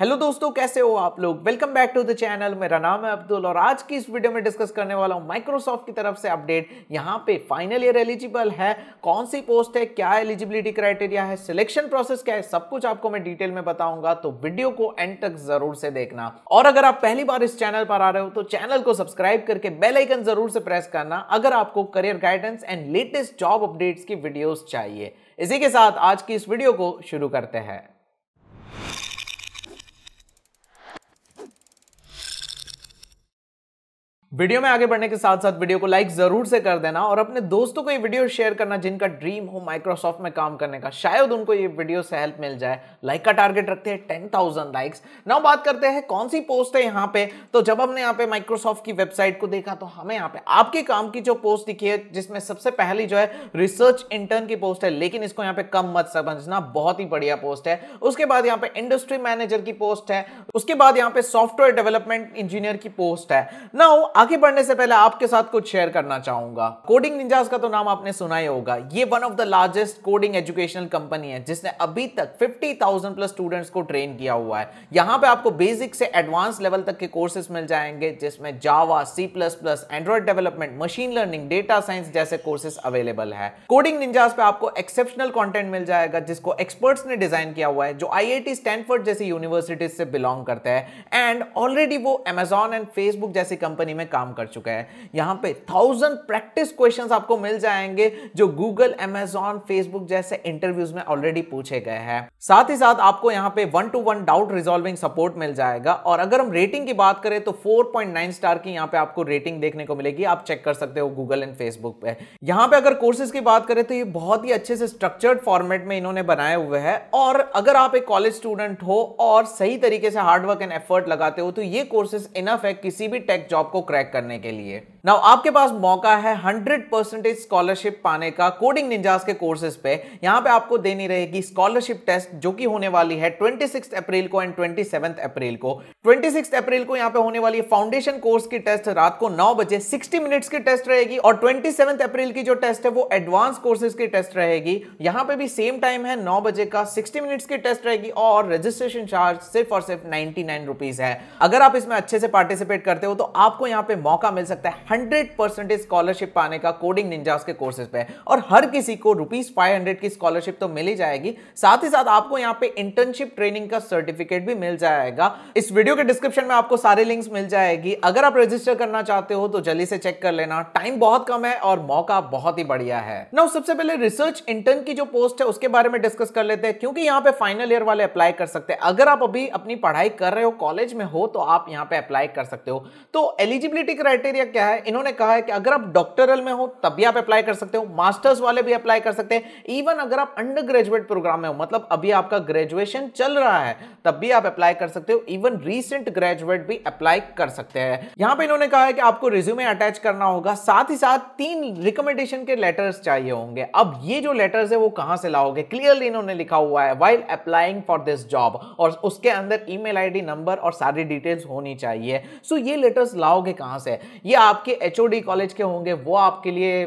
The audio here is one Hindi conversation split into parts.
हेलो दोस्तों कैसे हो आप लोग welcome back to the channel मेरा नाम है अब्दुल और आज की इस वीडियो में डिस्कस करने वाला हूँ माइक्रोसॉफ्ट की तरफ से अपडेट यहाँ पे फाइनल ईयर एलिजिबल है कौन सी पोस्ट है क्या एलिजिबिलिटी क्राइटेरिया है सिलेक्शन प्रोसेस क्या है सब कुछ आपको मैं डिटेल में बताऊंगा तो वीडियो को एंड तक जरूर से देखना और अगर आप पहली बार इस चैनल पर आ रहे हो तो चैनल को सब्सक्राइब करके बेलाइकन जरूर से प्रेस करना अगर आपको career guidance and latest job updates की वीडियोज चाहिए इसी के साथ आज की इस वीडियो को शुरू करते हैं वीडियो में आगे बढ़ने के साथ साथ वीडियो को लाइक जरूर से कर देना और अपने दोस्तों को ये वीडियो शेयर करना जिनका ड्रीम हो माइक्रोसॉफ्ट में काम करने का शायद उनको ये वीडियो से हेल्प मिल जाए लाइक का टारगेट रखते हैं टेन थाउजेंड लाइक्स नाउ बात करते हैं कौन सी पोस्ट है यहाँ पे तो जब हमने यहाँ पे माइक्रोसॉफ्ट की वेबसाइट को देखा तो हमें यहाँ पे आपके काम की जो पोस्ट दिखी है जिसमें सबसे पहली जो है रिसर्च इंटर्न की पोस्ट है लेकिन इसको यहाँ पे कम मत समझना बहुत ही बढ़िया पोस्ट है उसके बाद यहाँ पे इंडस्ट्री मैनेजर की पोस्ट है उसके बाद यहाँ पे सॉफ्टवेयर डेवलपमेंट इंजीनियर की पोस्ट है ना आगे बढ़ने से पहले आपके साथ कुछ शेयर करना चाहूंगा कोडिंग निंजास का तो नाम आपने सुना ही होगा ये one of the largest coding educational company है जिसने अभी तक 50,000 प्लस स्टूडेंट्स को ट्रेन किया हुआ है यहां पे आपको बेसिक से एडवांस लेवल तक के कोर्सेज मिल जाएंगे जिसमें Java C plus plus Android development machine learning data science जैसे कोर्सेज अवेलेबल है कोडिंग निंजास पे आपको एक्सेप्शनल कॉन्टेंट मिल जाएगा जिसको एक्सपर्ट्स ने डिजाइन किया हुआ है जो आई स्टैनफोर्ड जैसी यूनिवर्सिटीज से बिलोंग करते हैं एंड ऑलरेडी वो अमेजॉन एंड फेसबुक जैसी कंपनी में काम कर चुका है यहां पे थाउजेंड प्रैक्टिस क्वेश्चन आपको मिल जाएंगे जो गूगल एमेजॉन फेसबुक जैसे इंटरव्यूज में ऑलरेडी पूछे गए हैं साथ ही साथ आपको यहाँ पे one to one doubt resolving support मिल जाएगा और अगर हम रेटिंग की बात करें तो 4.9 स्टार की यहाँ पे आपको रेटिंग देखने को मिलेगी आप चेक कर सकते हो गूगल एंड फेसबुक पे यहाँ पे अगर कोर्सेज की बात करें तो ये बहुत ही अच्छे से स्ट्रक्चर्ड फॉर्मेट में इन्होंने बनाए हुए हैं और अगर आप एक कॉलेज स्टूडेंट हो और सही तरीके से हार्डवर्क एंड एफर्ट लगाते हो तो ये कोर्सेज इनफ है किसी भी टेक जॉब को क्रैक क्रैक करने के लिए नाउ आपके पास मौका है 100 परसेंटेज स्कॉलरशिप पाने का कोडिंग निंजास के कोर्सेज पे यहाँ पे आपको देनी रहेगी स्कॉलरशिप टेस्ट जो कि होने वाली है 26 अप्रैल को एंड 27 अप्रैल को 26 अप्रैल को यहाँ पे होने वाली फाउंडेशन कोर्स की टेस्ट रात को नौ बजे 60 मिनट्स की टेस्ट रहेगी और 27 अप्रैल की जो टेस्ट है वो एडवांस कोर्सेज की टेस्ट रहेगी यहाँ पे भी सेम टाइम है नौ बजे का सिक्सटी मिनट्स की टेस्ट रहेगी और रजिस्ट्रेशन चार्ज सिर्फ और सिर्फ नाइनटी है अगर आप इसमें अच्छे से पार्टिसिपेट करते हो तो आपको यहाँ पे मौका मिल सकता है हंड्रेड परसेंटेज स्कॉलरशिप पाने का कोडिंग निंजास के कोर्सेज पे और हर किसी को रुपीज फाइव हंड्रेड की स्कॉलरशिप तो मिल ही जाएगी साथ ही साथ आपको यहाँ पे इंटर्नशिप ट्रेनिंग का सर्टिफिकेट भी मिल जाएगा इस वीडियो के डिस्क्रिप्शन में आपको सारे लिंक्स मिल जाएगी अगर आप रजिस्टर करना चाहते हो तो जल्दी से चेक कर लेना टाइम बहुत कम है और मौका बहुत ही बढ़िया है ना सबसे पहले रिसर्च इंटर्न की जो पोस्ट है उसके बारे में डिस्कस कर लेते हैं क्योंकि यहाँ पे फाइनल ईयर वाले अप्लाई कर सकते हैं अगर आप अभी अपनी पढ़ाई कर रहे हो कॉलेज में हो तो आप यहाँ पे अप्लाई कर सकते हो तो एलिजिबिलिटी एलिजिबिलिटी क्राइटेरिया क्या है इन्होंने कहा है कि अगर आप डॉक्टरल में हो तब भी आप अप्लाई कर सकते हो मास्टर्स वाले भी अप्लाई कर सकते हैं इवन अगर आप अंडर ग्रेजुएट प्रोग्राम में हो मतलब अभी आपका ग्रेजुएशन चल रहा है तब भी आप अप्लाई कर सकते हो इवन रिसेंट ग्रेजुएट भी अप्लाई कर सकते हैं यहां पर इन्होंने कहा है कि आपको रिज्यूमे अटैच करना होगा साथ ही साथ तीन रिकमेंडेशन के लेटर्स चाहिए होंगे अब ये जो लेटर्स है वो कहां से लाओगे क्लियरली इन्होंने लिखा हुआ है while applying for this job और उसके अंदर ईमेल आईडी नंबर और सारी डिटेल्स होनी चाहिए सो so ये लेटर्स लाओगे कहां कहाँ से है ये आपके एच कॉलेज के होंगे वो आपके लिए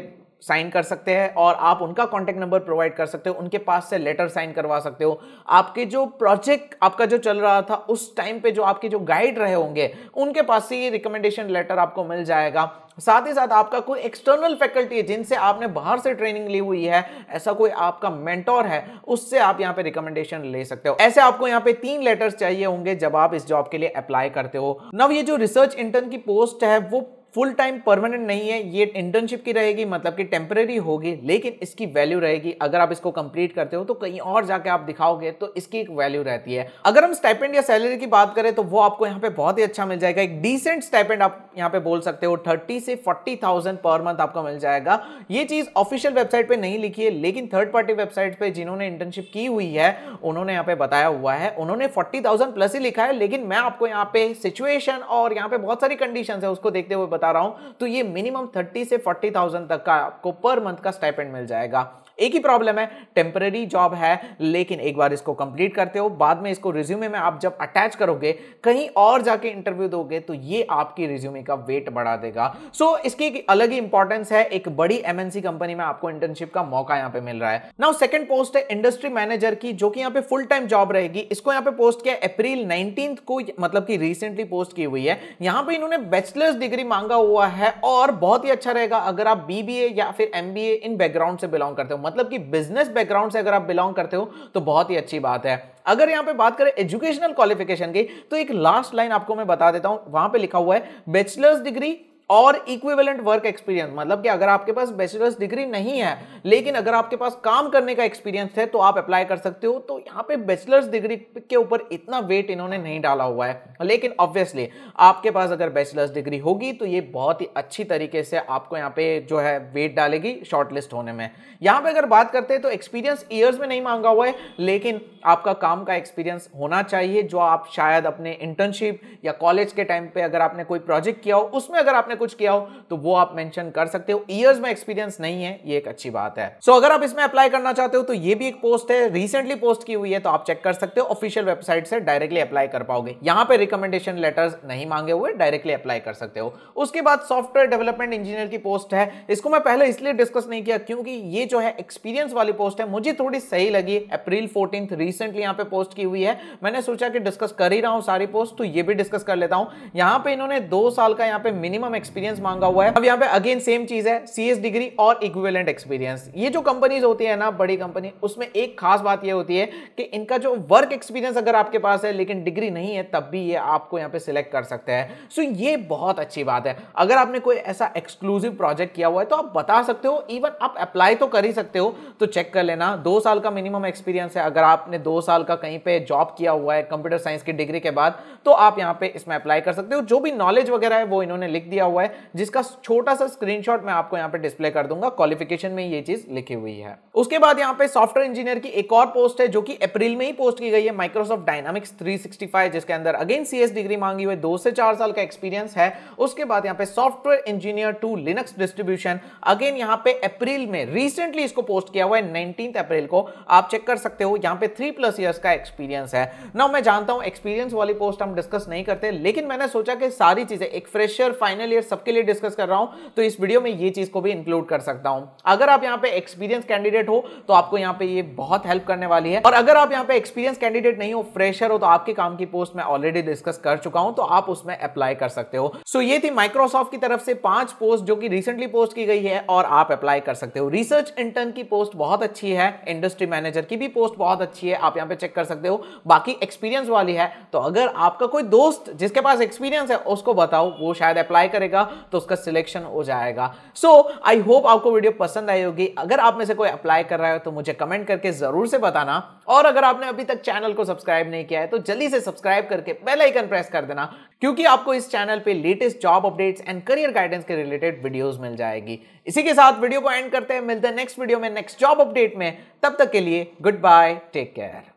साइन कर सकते हैं और आप उनका कॉन्टैक्ट नंबर प्रोवाइड कर सकते हो उनके पास से लेटर साइन करवा सकते हो आपके जो प्रोजेक्ट आपका जो चल रहा था उस टाइम पे जो आपके जो गाइड रहे होंगे उनके पास से ये रिकमेंडेशन लेटर आपको मिल जाएगा साथ ही साथ आपका कोई एक्सटर्नल फैकल्टी है जिनसे आपने बाहर से ट्रेनिंग ली हुई है ऐसा कोई आपका मेंटोर है उससे आप यहाँ पे रिकमेंडेशन ले सकते हो ऐसे आपको यहाँ पे तीन लेटर्स चाहिए होंगे जब आप इस जॉब के लिए अप्लाई करते हो नव ये जो रिसर्च इंटर्न की पोस्ट है वो फुल टाइम परमानेंट नहीं है ये इंटर्नशिप की रहेगी मतलब कि टेम्परेरी होगी लेकिन इसकी वैल्यू रहेगी अगर आप इसको कंप्लीट करते हो तो कहीं और जाके आप दिखाओगे तो इसकी एक वैल्यू रहती है अगर हम स्टाइपेंड या सैलरी की बात करें तो वो आपको यहाँ पे बहुत ही अच्छा मिल जाएगा एक डिसेंट स्टाइपेंड आप यहाँ पे बोल सकते हो थर्टी से फोर्टी थाउजेंड पर मंथ आपको मिल जाएगा ये चीज ऑफिशियल वेबसाइट पर नहीं लिखी है लेकिन थर्ड पार्टी वेबसाइट पर जिन्होंने इंटर्नशिप की हुई है उन्होंने यहाँ पे बताया हुआ है उन्होंने फोर्टी थाउजेंड प्लस ही लिखा है लेकिन मैं आपको यहाँ पे सिचुएशन और यहाँ पे बहुत सारी कंडीशन है उसको देखते हुए बता बता रहा हूं तो ये मिनिमम थर्टी से फोर्टी थाउजेंड तक का आपको पर मंथ का स्टाइपेंड मिल जाएगा एक ही प्रॉब्लम है टेम्पररी जॉब है लेकिन एक बार इसको कंप्लीट करते हो बाद में इसको रिज्यूमे में आप जब अटैच करोगे कहीं और जाके इंटरव्यू दोगे तो ये आपकी रिज्यूमे का वेट बढ़ा देगा सो so, इसकी एक अलग ही इंपॉर्टेंस है एक बड़ी एमएनसी कंपनी में आपको इंटर्नशिप का मौका यहाँ पे मिल रहा है नाउ सेकंड पोस्ट है इंडस्ट्री मैनेजर की जो कि यहाँ पे फुल टाइम जॉब रहेगी इसको यहाँ पे पोस्ट किया अप्रैल नाइनटीन को मतलब की रिसेंटली पोस्ट की हुई है यहाँ पे इन्होंने बैचलर्स डिग्री मांगा हुआ है और बहुत ही अच्छा रहेगा अगर आप बीबीए या फिर एमबीए इन बैकग्राउंड से बिलोंग करते हो मतलब कि बिजनेस बैकग्राउंड से अगर आप बिलोंग करते हो तो बहुत ही अच्छी बात है अगर यहाँ पे बात करें एजुकेशनल क्वालिफिकेशन की तो एक लास्ट लाइन आपको मैं बता देता हूँ वहां पे लिखा हुआ है बैचलर्स डिग्री और इक्विवेलेंट वर्क एक्सपीरियंस मतलब कि अगर आपके पास बैचलर्स डिग्री नहीं है लेकिन अगर आपके पास काम करने का एक्सपीरियंस है तो आप अप्लाई कर सकते हो तो यहाँ पे बैचलर्स डिग्री के ऊपर इतना वेट इन्होंने नहीं डाला हुआ है लेकिन ऑब्वियसली आपके पास अगर बैचलर्स डिग्री होगी तो ये बहुत ही अच्छी तरीके से आपको यहाँ पे जो है वेट डालेगी शॉर्टलिस्ट होने में यहाँ पे अगर बात करते हैं तो एक्सपीरियंस ईयर्स में नहीं मांगा हुआ है लेकिन आपका काम का एक्सपीरियंस होना चाहिए जो आप शायद अपने इंटर्नशिप या कॉलेज के टाइम पे अगर आपने कोई प्रोजेक्ट किया हो उसमें अगर आपने आपने कुछ किया हो तो वो आप मेंशन कर सकते हो इयर्स में एक्सपीरियंस नहीं है ये एक अच्छी बात है सो so, अगर आप इसमें अप्लाई करना चाहते हो तो ये भी एक पोस्ट है रिसेंटली पोस्ट की हुई है तो आप चेक कर सकते हो ऑफिशियल वेबसाइट से डायरेक्टली अप्लाई कर पाओगे यहां पर रिकमेंडेशन लेटर नहीं मांगे हुए डायरेक्टली अप्लाई कर सकते हो उसके बाद सॉफ्टवेयर डेवलपमेंट इंजीनियर की पोस्ट है इसको मैं पहले इसलिए डिस्कस नहीं किया क्योंकि ये जो है एक्सपीरियंस वाली पोस्ट है मुझे थोड़ी सही लगी अप्रैल फोर्टीन रिसेंटली यहाँ पे पोस्ट की हुई है मैंने सोचा कि डिस्कस कर ही रहा हूँ सारी पोस्ट तो ये भी डिस्कस कर लेता हूँ यहाँ पे इन्होंने दो साल का यहाँ पे मिनिमम एक्सपीरियंस मांगा हुआ है अब यहाँ पे अगेन सेम चीज है सीएस डिग्री और इक्विवेलेंट एक्सपीरियंस ये जो कंपनीज होती है ना बड़ी कंपनी उसमें एक खास बात ये होती है कि इनका जो वर्क एक्सपीरियंस अगर आपके पास है लेकिन डिग्री नहीं है तब भी ये आपको यहाँ पे सिलेक्ट कर सकते हैं सो so, ये बहुत अच्छी बात है अगर आपने कोई ऐसा एक्सक्लूसिव प्रोजेक्ट किया हुआ है तो आप बता सकते हो इवन आप अप्लाई तो कर ही सकते हो तो चेक कर लेना दो साल का मिनिमम एक्सपीरियंस है अगर आपने दो साल का कहीं पे जॉब किया हुआ है कंप्यूटर साइंस की डिग्री के बाद तो आप यहाँ पे इसमें अप्लाई कर सकते हो जो भी नॉलेज वगैरह है वो इन्होंने लिख दिया हुआ है जिसका छोटा सा स्क्रीनशॉट मैं आपको यहाँ पे डिस्प्ले कर दूंगा क्वालिफिकेशन में ये चीज लिखी हुई है उसके बाद यहाँ पे सॉफ्टवेयर इंजीनियर की एक और पोस्ट है जो कि अप्रैल में ही पोस्ट की गई है माइक्रोसॉफ्ट डायनामिक्स 365 जिसके अंदर अगेन सी डिग्री मांगी हुई दो से चार साल का एक्सपीरियंस है उसके बाद यहाँ पे software engineer two Linux distribution again यहाँ पे अप्रैल में रिसेंटली इसको पोस्ट किया हुआ है नाइनटीन अप्रैल को आप चेक कर सकते हो यहाँ पे थ्री प्लस ईयर्स का एक्सपीरियंस है ना मैं जानता हूँ एक्सपीरियंस वाली पोस्ट हम डिस्कस नहीं करते लेकिन मैंने सोचा कि सारी चीजें एक फ्रेशर फाइनल ईयर सबके लिए डिस्कस कर रहा हूं तो इस वीडियो में ये चीज को भी इंक्लूड कर सकता हूं अगर आप यहां पे एक्सपीरियंस कैंडिडेट हो तो आपको यहां पे ये बहुत हेल्प करने वाली है और अगर आप यहां पे एक्सपीरियंस कैंडिडेट नहीं हो फ्रेशर हो तो आपके काम की पोस्ट मैं ऑलरेडी डिस्कस कर चुका हूं तो आप उसमें अप्लाई कर सकते हो सो ये थी माइक्रोसॉफ्ट की तरफ से पांच पोस्ट जो कि रिसेंटली पोस्ट की गई है और आप अप्लाई कर सकते हो रिसर्च इंटर्न की पोस्ट बहुत अच्छी है इंडस्ट्री मैनेजर की भी पोस्ट बहुत अच्छी है आप यहां पे चेक कर सकते हो बाकी एक्सपीरियंस वाली है तो अगर आपका कोई दोस्त जिसके पास एक्सपीरियंस है उसको बताओ वो शायद अप्लाई करेगा जाएगा तो उसका सिलेक्शन हो जाएगा सो आई होप आपको वीडियो पसंद आई होगी अगर आप में से कोई अप्लाई कर रहा है तो मुझे कमेंट करके जरूर से बताना और अगर आपने अभी तक चैनल को सब्सक्राइब नहीं किया है तो जल्दी से सब्सक्राइब करके बेल आइकन प्रेस कर देना क्योंकि आपको इस चैनल पे latest job updates and career guidance के रिलेटेड वीडियोस मिल जाएगी इसी के साथ वीडियो को एंड करते हैं मिलते हैं नेक्स्ट वीडियो में नेक्स्ट जॉब अपडेट में तब तक के लिए गुड बाय टेक केयर